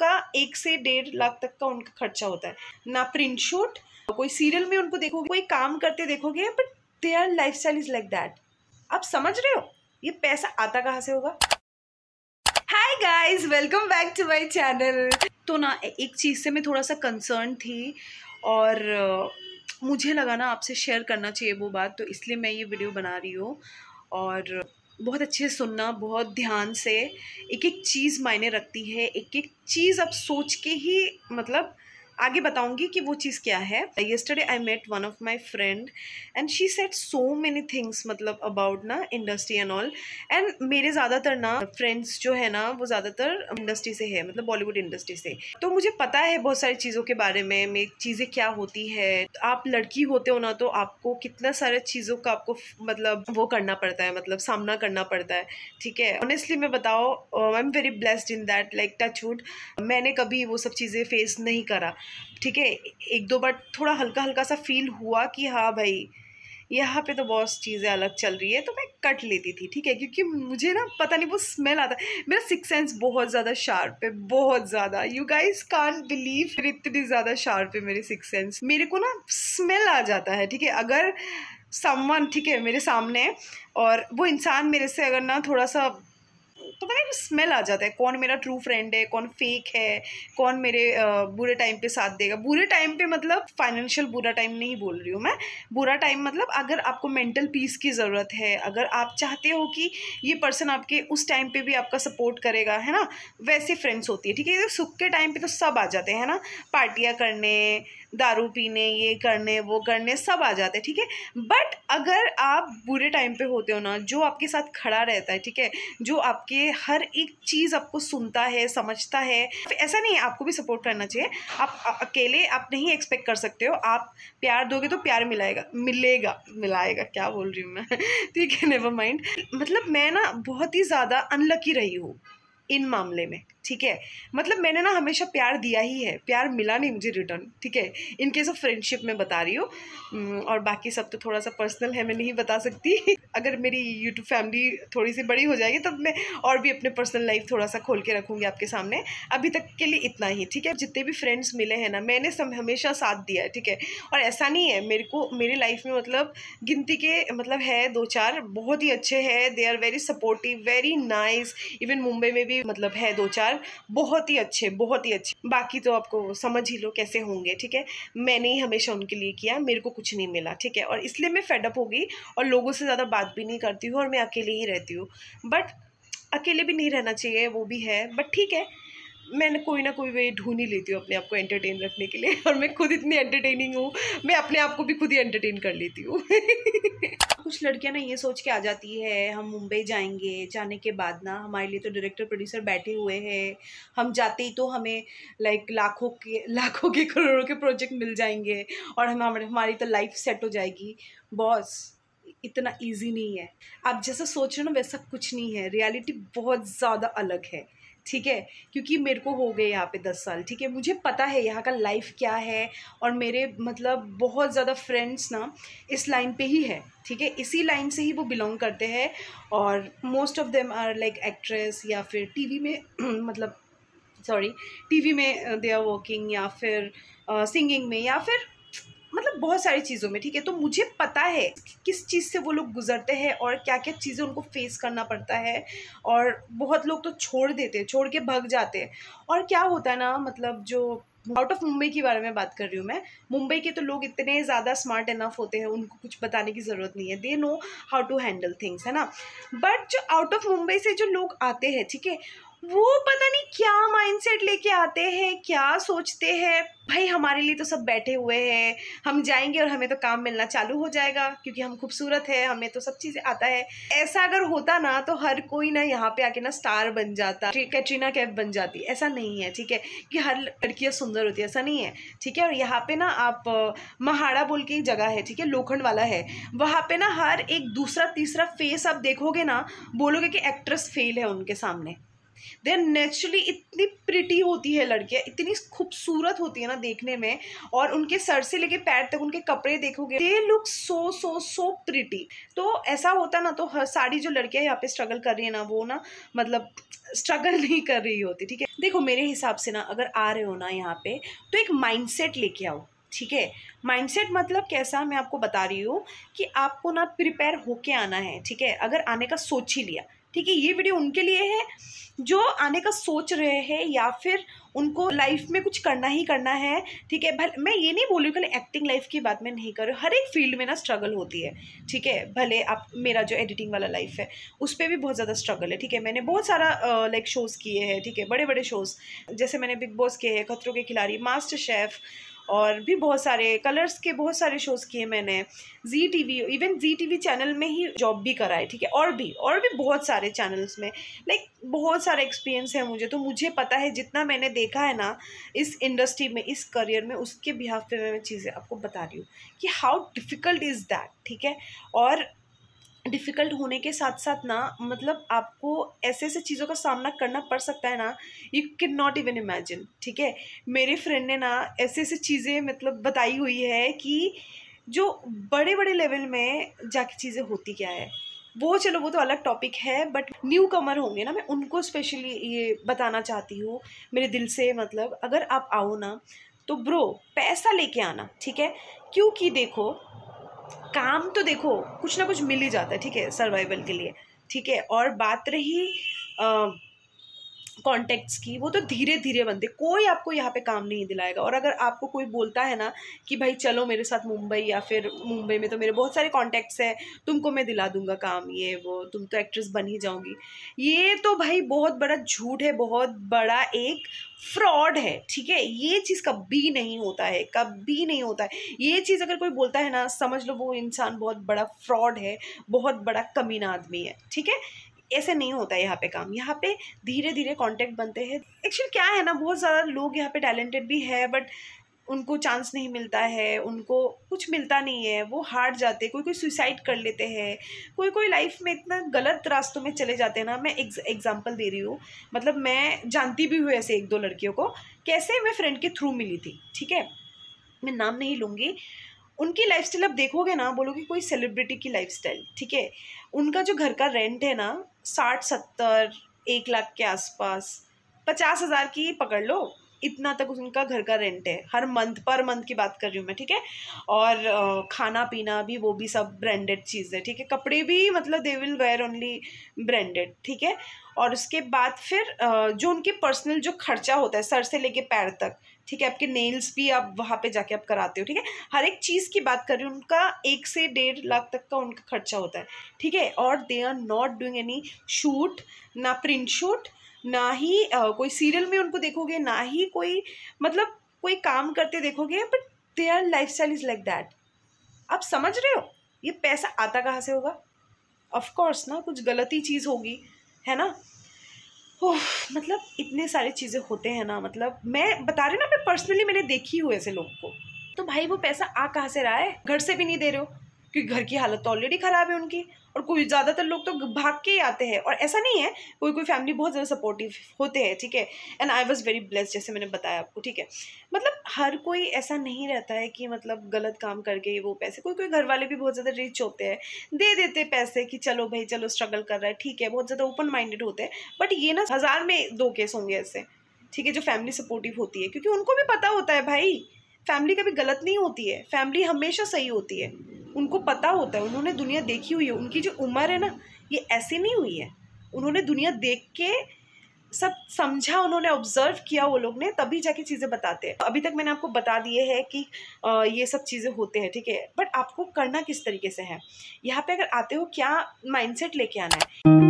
उनका एक से डेढ़ लाख तक का उनका खर्चा होता है ना प्रिंट शूट कोई सीरियल में उनको देखोगे कोई काम करते देखोगे but their life style is like that आप समझ रहे हो ये पैसा आता कहाँ से होगा hi guys welcome back to my channel तो ना एक चीज़ से मैं थोड़ा सा कंसर्न थी और मुझे लगा ना आपसे शेयर करना चाहिए वो बात तो इसलिए मैं ये वीडियो बना रही हूँ और बहुत अच्छे से सुनना बहुत ध्यान से एक एक चीज़ मायने रखती है एक एक चीज़ आप सोच के ही मतलब आगे बताऊंगी कि वो चीज़ क्या है yesterday I met one of my friend and she said so many things मतलब अबाउट ना इंडस्ट्री एंड ऑल एंड मेरे ज़्यादातर ना फ्रेंड्स जो है ना वो ज़्यादातर इंडस्ट्री से है मतलब बॉलीवुड इंडस्ट्री से तो मुझे पता है बहुत सारी चीज़ों के बारे में मे चीज़ें क्या होती है आप लड़की होते हो ना तो आपको कितना सारे चीज़ों का आपको मतलब वो करना पड़ता है मतलब सामना करना पड़ता है ठीक है ऑनेस्टली मैं बताओ I am very blessed in that like touch wood मैंने कभी वो सब चीज़ें फेस नहीं करा ठीक है एक दो बार थोड़ा हल्का हल्का सा फील हुआ कि हाँ भाई यहाँ पे तो बहुत चीज़ें अलग चल रही है तो मैं कट लेती थी ठीक है क्योंकि मुझे ना पता नहीं वो स्मेल आता मेरा सिक्स सेंस बहुत ज़्यादा शार्प है बहुत ज़्यादा यू गाइस कान बिलीव फिर इतनी ज़्यादा शार्प है मेरे सिक्स सेंस मेरे को ना स्मेल आ जाता है ठीक है अगर समवन ठीक है मेरे सामने और वो इंसान मेरे से अगर ना थोड़ा सा तो पता है स्मेल आ जाता है कौन मेरा ट्रू फ्रेंड है कौन फेक है कौन मेरे बुरे टाइम पे साथ देगा बुरे टाइम पे मतलब फाइनेंशियल बुरा टाइम नहीं बोल रही हूँ मैं बुरा टाइम मतलब अगर आपको मेंटल पीस की ज़रूरत है अगर आप चाहते हो कि ये पर्सन आपके उस टाइम पर भी आपका सपोर्ट करेगा है ना वैसे फ्रेंड्स होती है ठीक है सुख के टाइम पर तो सब आ जाते हैं ना पार्टियाँ करने दारू पीने ये करने वो करने सब आ जाते हैं ठीक है बट अगर आप बुरे टाइम पे होते हो ना जो आपके साथ खड़ा रहता है ठीक है जो आपके हर एक चीज़ आपको सुनता है समझता है ऐसा नहीं है आपको भी सपोर्ट करना चाहिए आप अकेले आप नहीं एक्सपेक्ट कर सकते हो आप प्यार दोगे तो प्यार मिलाएगा मिलेगा मिलाएगा क्या बोल रही हूँ मैं ठीक है नेवर माइंड मतलब मैं ना बहुत ही ज़्यादा अनलकी रही हूँ इन मामले में ठीक है मतलब मैंने ना हमेशा प्यार दिया ही है प्यार मिला नहीं मुझे रिटर्न ठीक है इन केस ऑफ फ्रेंडशिप में बता रही हूँ हम्म, और बाकी सब तो थोड़ा सा पर्सनल है मैं नहीं बता सकती अगर मेरी यूट्यूब फैमिली थोड़ी सी बड़ी हो जाएगी तब मैं और भी अपने पर्सनल लाइफ थोड़ा सा खोल के रखूँगी आपके सामने अभी तक के लिए इतना ही ठीक है जितने भी फ्रेंड्स मिले हैं ना मैंने सब हमेशा साथ दिया है ठीक है और ऐसा नहीं है मेरे को मेरी लाइफ में मतलब गिनती के मतलब है दो चार बहुत ही अच्छे हैं they are very supportive very nice even Mumbai में भी मतलब है दो चार बहुत ही अच्छे बहुत ही अच्छे बाकी तो आपको समझ ही लो कैसे होंगे ठीक है मैंने ही हमेशा उनके लिए किया मेरे को कुछ नहीं मिला ठीक है और इसलिए मैं फेडअप हो गई और लोगों से ज़्यादा बात भी नहीं करती हूँ और मैं अकेले ही रहती हूँ बट अकेले भी नहीं रहना चाहिए वो भी है बट ठीक है मैंने कोई ना कोई वे ढूंढ ही लेती हूँ अपने आप को एंटरटेन रखने के लिए और मैं खुद इतनी एंटरटेनिंग हूँ मैं अपने आप को भी खुद ही एंटरटेन कर लेती हूँ कुछ लड़कियाँ ना ये सोच के आ जाती है हम मुंबई जाएंगे जाने के बाद ना हमारे लिए तो डायरेक्टर प्रोड्यूसर बैठे हुए हैं हम जाते ही तो हमें लाइक लाखों के लाखों के करोड़ों के प्रोजेक्ट मिल जाएंगे और हम हमारी तो लाइफ सेट हो जाएगी बॉस इतना इजी नहीं है आप जैसा सोच रहे हो ना वैसा कुछ नहीं है रियलिटी बहुत ज़्यादा अलग है ठीक है क्योंकि मेरे को हो गए यहाँ पे दस साल ठीक है मुझे पता है यहाँ का लाइफ क्या है और मेरे मतलब बहुत ज़्यादा फ्रेंड्स ना इस लाइन पे ही है ठीक है इसी लाइन से ही वो बिलोंग करते हैं और most of them are like actress या फिर टीवी में मतलब सॉरी टीवी में दे आर वर्किंग या फिर सिंगिंग uh, में या फिर मतलब बहुत सारी चीज़ों में ठीक है तो मुझे पता है किस चीज़ से वो लोग गुजरते हैं और क्या क्या चीज़ें उनको फेस करना पड़ता है और बहुत लोग तो छोड़ देते हैं छोड़ के भाग जाते हैं और क्या होता है ना मतलब जो आउट ऑफ मुंबई के बारे में बात कर रही हूँ मैं मुंबई के तो लोग इतने ज़्यादा स्मार्ट इनफ होते हैं उनको कुछ बताने की ज़रूरत नहीं है they know how to handle things है ना बट जो आउट ऑफ मुंबई से जो लोग आते हैं ठीक है वो पता नहीं क्या माइंडसेट लेके आते हैं क्या सोचते हैं भाई हमारे लिए तो सब बैठे हुए हैं हम जाएंगे और हमें तो काम मिलना चालू हो जाएगा क्योंकि हम खूबसूरत है हमें तो सब चीज़ें आता है ऐसा अगर होता ना तो हर कोई ना यहाँ पे आके ना स्टार बन जाता कैटरीना कैफ बन जाती ऐसा नहीं है ठीक है कि हर लड़कियाँ सुंदर होती है ऐसा नहीं है ठीक है और यहाँ पे ना आप महाड़ा बोल के जगह है ठीक है लोखंड वाला है वहाँ पे ना हर एक दूसरा तीसरा फेस आप देखोगे ना बोलोगे कि एक्ट्रेस फेल है उनके सामने देन नेचुरली इतनी प्रिटी होती है लड़कियाँ इतनी खूबसूरत होती है ना देखने में और उनके सर से लेके पैर तक उनके कपड़े देखोगे they look so so so pretty तो ऐसा होता ना तो हर सारी जो लड़कियाँ यहाँ पे स्ट्रगल कर रही है ना वो ना मतलब स्ट्रगल नहीं कर रही होती ठीक है देखो मेरे हिसाब से ना अगर आ रहे हो ना यहाँ पे तो एक सेट लेके आओ ठीक है माइंडसेट मतलब कैसा मैं आपको बता रही हूँ कि आपको ना प्रिपेयर होके आना है ठीक है अगर आने का सोच ही लिया ठीक है ये वीडियो उनके लिए है जो आने का सोच रहे हैं या फिर उनको लाइफ में कुछ करना ही करना है ठीक है भले मैं ये नहीं बोल रही खाली एक्टिंग लाइफ की बात मैं नहीं कर रही हर एक फील्ड में ना स्ट्रगल होती है ठीक है भले आप मेरा जो एडिटिंग वाला लाइफ है उस पर भी बहुत ज़्यादा स्ट्रगल है ठीक है मैंने बहुत सारा लाइक शोज़ किए हैं ठीक है बड़े बड़े शोज़ जैसे मैंने बिग बॉस किए हैं खतरों के खिलाड़ी मास्टर शेफ़ और भी बहुत सारे कलर्स के बहुत सारे शोज़ किए मैंने Zee TV even Zee TV channel में ही जॉब भी करा है ठीक है और भी और भी बहुत सारे चैनल्स में लाइक बहुत सारे एक्सपीरियंस है मुझे तो मुझे पता है जितना मैंने देखा है ना इस इंडस्ट्री में इस करियर में उसके बिहाफ पे मैं चीज़ें आपको बता रही हूँ कि हाउ डिफ़िकल्ट इज़ दैट ठीक है और डिफ़िकल्ट होने के साथ साथ ना मतलब आपको ऐसे ऐसे चीज़ों का सामना करना पड़ सकता है ना you can not even imagine ठीक है मेरे फ्रेंड ने ना ऐसे ऐसे चीज़ें मतलब बताई हुई है कि जो बड़े बड़े लेवल में जाके चीज़ें होती क्या है वो चलो वो तो अलग टॉपिक है बट न्यू कमर होंगे ना मैं उनको स्पेशली ये बताना चाहती हूँ मेरे दिल से मतलब अगर आप आओ ना तो ब्रो पैसा लेके आना ठीक है क्योंकि देखो काम तो देखो कुछ ना कुछ मिल ही जाता है ठीक है सर्वाइवल के लिए ठीक है और बात रही आ, कॉन्टैक्ट्स की वो तो धीरे धीरे बनते कोई आपको यहाँ पे काम नहीं दिलाएगा और अगर आपको कोई बोलता है ना कि भाई चलो मेरे साथ मुंबई या फिर मुंबई में तो मेरे बहुत सारे कॉन्टैक्ट्स हैं तुमको मैं दिला दूंगा काम ये वो तुम तो एक्ट्रेस बन ही जाओगी ये तो भाई बहुत बड़ा झूठ है बहुत बड़ा एक फ्रॉड है ठीक है ये चीज़ कभी नहीं होता है कभी नहीं होता है ये चीज़ अगर कोई बोलता है ना समझ लो वो इंसान बहुत बड़ा फ्रॉड है बहुत बड़ा कमीना आदमी है ठीक है ऐसे नहीं होता है यहाँ पे काम यहाँ पे धीरे धीरे कॉन्टेक्ट बनते हैं एक्चुअली क्या है ना बहुत ज़्यादा लोग यहाँ पे टैलेंटेड भी है बट उनको चांस नहीं मिलता है उनको कुछ मिलता नहीं है वो हार जाते कोई कोई सुसाइड कर लेते हैं कोई कोई लाइफ में इतना गलत रास्तों में चले जाते हैं ना मैं एक एग्जाम्पल दे रही हूँ मतलब मैं जानती भी हूँ ऐसे एक दो लड़कियों को कैसे मैं फ्रेंड के थ्रू मिली थी ठीक है मैं नाम नहीं लूँगी उनकी लाइफ स्टाइल आप देखोगे ना बोलोगे कोई सेलिब्रिटी की लाइफ स्टाइल ठीक है उनका जो घर का रेंट है ना साठ सत्तर एक लाख के आसपास पचास हज़ार की पकड़ लो इतना तक उनका घर का रेंट है हर मंथ पर मंथ की बात कर रही हूँ मैं ठीक है और खाना पीना भी वो भी सब ब्रांडेड चीज़ है ठीक है कपड़े भी मतलब they will wear only branded ठीक है और उसके बाद फिर जो उनके पर्सनल जो खर्चा होता है सर से लेके पैर तक ठीक है आपके नेल्स भी आप वहाँ पे जाके आप कराते हो ठीक है हर एक चीज़ की बात कर रही हूँ उनका एक से डेढ़ लाख तक का उनका खर्चा होता है ठीक है और they are not doing any shoot ना प्रिंट शूट ना ही आ, कोई सीरियल में उनको देखोगे ना ही कोई मतलब कोई काम करते देखोगे but they are life style is like that आप समझ रहे हो ये पैसा आता कहाँ से होगा ऑफकोर्स ना कुछ गलती चीज़ होगी है ना मतलब इतने सारे चीज़ें होते हैं ना मतलब मैं बता रही ना मैं पर्सनली मैंने देखी हुए ऐसे लोग को तो भाई वो पैसा आ कहाँ से रहा है घर से भी नहीं दे रहे हो क्योंकि घर की हालत तो ऑलरेडी ख़राब है उनकी और कोई ज़्यादातर लोग तो भाग के ही आते हैं और ऐसा नहीं है कोई कोई फैमिली बहुत ज़्यादा सपोर्टिव होते हैं ठीक है and I was very blessed जैसे मैंने बताया आपको ठीक है मतलब हर कोई ऐसा नहीं रहता है कि मतलब गलत काम करके वो पैसे कोई कोई घर वाले भी बहुत ज़्यादा रिच होते हैं दे देते पैसे कि चलो भाई चलो स्ट्रगल कर रहा है ठीक है बहुत ज़्यादा ओपन माइंडेड होते हैं बट ये ना हज़ार में दो केस होंगे ऐसे ठीक है जो फैमिली सपोर्टिव होती है क्योंकि उनको भी पता होता है भाई फैमिली कभी गलत नहीं होती है फैमिली हमेशा सही होती है उनको पता होता है उन्होंने दुनिया देखी हुई है उनकी जो उम्र है ना ये ऐसे नहीं हुई है उन्होंने दुनिया देख के सब समझा उन्होंने ऑब्जर्व किया वो लोग ने तभी जाके चीज़ें बताते हैं अभी तक मैंने आपको बता दिए है कि ये सब चीज़ें होते हैं ठीक है बट आपको करना किस तरीके से है यहाँ पे अगर आते हो क्या माइंडसेट लेके आना है